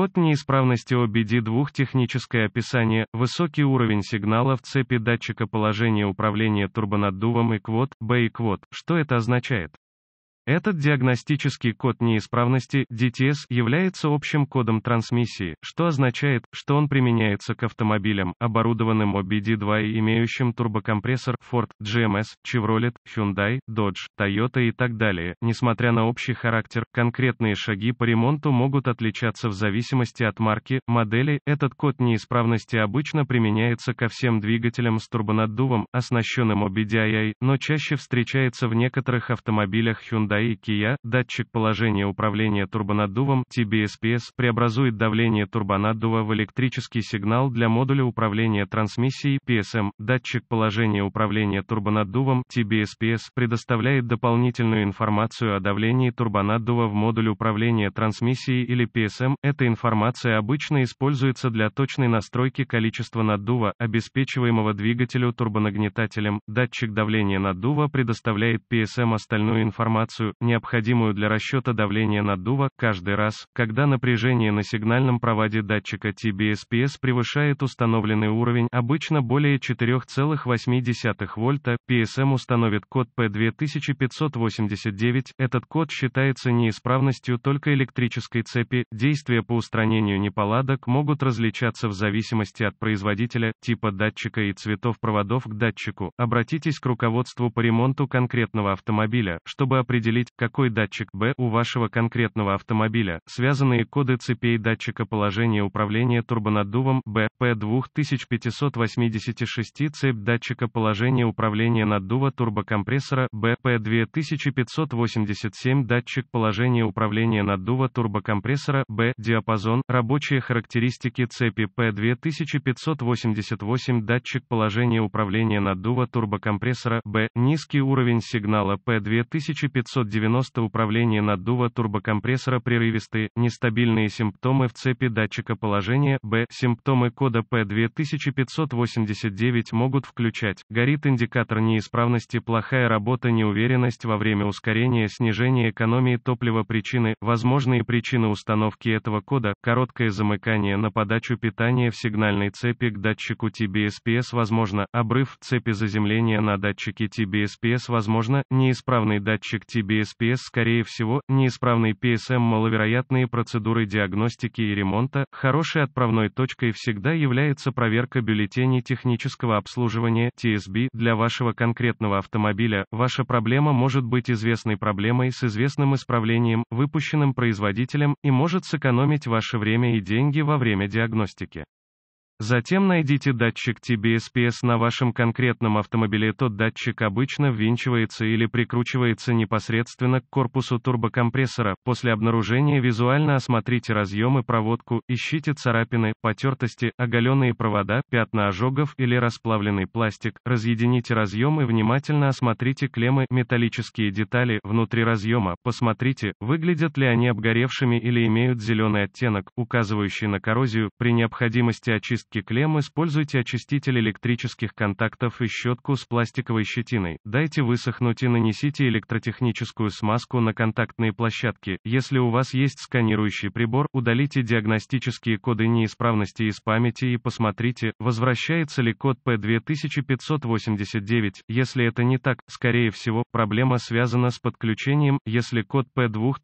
Код неисправности OBD2 техническое описание, высокий уровень сигнала в цепи датчика положения управления турбонаддувом и квот, B и квот. Что это означает? Этот диагностический код неисправности DTS является общим кодом трансмиссии, что означает, что он применяется к автомобилям, оборудованным OBD2 и имеющим турбокомпрессор Ford, GMS, эм Chevrolet, Hyundai, Dodge, Toyota и так далее. Несмотря на общий характер, конкретные шаги по ремонту могут отличаться в зависимости от марки, модели. Этот код неисправности обычно применяется ко всем двигателям с турбонаддувом, оснащенным OBDI, но чаще встречается в некоторых автомобилях Hyundai КАИ КИЯ, датчик положения управления турбонаддувом TBSPS преобразует давление турбонаддува в электрический сигнал для модуля управления трансмиссией PSM. Датчик положения управления турбонаддувом TBSPS предоставляет дополнительную информацию о давлении турбонаддува в модуль управления трансмиссией или PSM. Эта информация обычно используется для точной настройки количества наддува, обеспечиваемого двигателю турбонагнетателем. Датчик давления наддува предоставляет PSM остальную информацию коррекцию, необходимую для расчета давления наддува, каждый раз, когда напряжение на сигнальном проводе датчика TBSPS превышает установленный уровень, обычно более 4,8 вольта, PSM установит код P2589, этот код считается неисправностью только электрической цепи, действия по устранению неполадок могут различаться в зависимости от производителя, типа датчика и цветов проводов к датчику, обратитесь к руководству по ремонту конкретного автомобиля, чтобы определить определить, какой датчик Б у вашего конкретного автомобиля, связанные коды цепей датчика положения управления турбонаддувом Б, P2586 цепь датчика положения управления наддува турбокомпрессора Б, P2587 датчик положения управления наддува турбокомпрессора Б, диапазон, рабочие характеристики цепи P2588 датчик положения управления наддува турбокомпрессора Б, низкий уровень сигнала P2588 690 управление наддува турбокомпрессора прерывистые, нестабильные симптомы в цепи датчика положения, б. Симптомы кода P2589 могут включать, горит индикатор неисправности, плохая работа, неуверенность во время ускорения, снижение экономии топлива причины, возможные причины установки этого кода, короткое замыкание на подачу питания в сигнальной цепи к датчику TBSPS возможно, обрыв в цепи заземления на датчике TBSPS возможно, неисправный датчик TBSPS BSPS скорее всего, неисправный PSM маловероятные процедуры диагностики и ремонта, хорошей отправной точкой всегда является проверка бюллетеней технического обслуживания TSB для вашего конкретного автомобиля. Ваша проблема может быть известной проблемой с известным исправлением, выпущенным производителем, и может сэкономить ваше время и деньги во время диагностики. Затем найдите датчик TBSPS на вашем конкретном автомобиле. Тот датчик обычно ввинчивается или прикручивается непосредственно к корпусу турбокомпрессора. После обнаружения визуально осмотрите разъемы проводку, ищите царапины, потертости, оголенные провода, пятна ожогов или расплавленный пластик. Разъедините разъемы, внимательно осмотрите клеммы, металлические детали внутри разъема. Посмотрите, выглядят ли они обгоревшими или имеют зеленый оттенок, указывающий на коррозию. При необходимости очистки чистки клемм используйте очиститель электрических контактов и щетку с пластиковой щетиной. Дайте высохнуть и нанесите электротехническую смазку на контактные площадки. Если у вас есть сканирующий прибор, удалите диагностические коды неисправности из памяти и посмотрите, возвращается ли код P2589. Если это не так, скорее всего, проблема связана с подключением. Если код P2589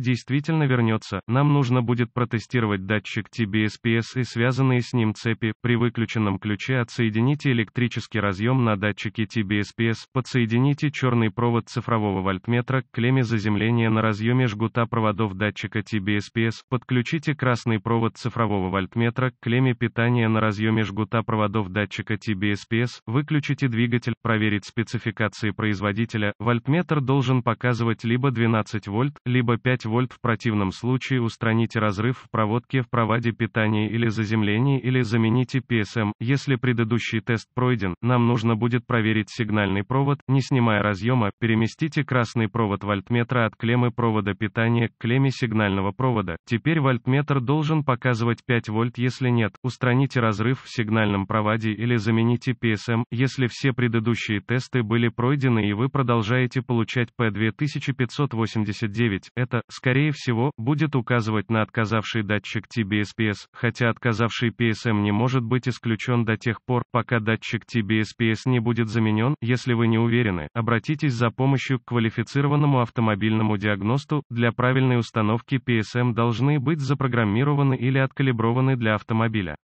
действительно вернется, нам нужно будет протестировать датчик TBSP SPS и связанные с ним цепи. При выключенном ключе отсоедините электрический разъем на датчике TBSPS, подсоедините черный провод цифрового вольтметра к клемме заземления на разъеме жгута проводов датчика TBSPS, подключите красный провод цифрового вольтметра к клемме питания на разъеме жгута проводов датчика TBSPS, выключите двигатель, проверить спецификации производителя, вольтметр должен показывать либо 12 вольт, либо 5 вольт в противном случае устраните разрыв в проводке в проводе питания создании или заземлении или замените PSM. Если предыдущий тест пройден, нам нужно будет проверить сигнальный провод, не снимая разъема, переместите красный провод вольтметра от клеммы провода питания к клемме сигнального провода. Теперь вольтметр должен показывать 5 вольт, если нет, устраните разрыв в сигнальном проводе или замените PSM, если все предыдущие тесты были пройдены и вы продолжаете получать P2589, это, скорее всего, будет указывать на отказавший датчик TBSPS, хотя отказавший PSM не может быть исключен до тех пор, пока датчик TBSPS не будет заменен, если вы не уверены, обратитесь за помощью к квалифицированному автомобильному диагносту, для правильной установки PSM должны быть запрограммированы или откалиброваны для автомобиля.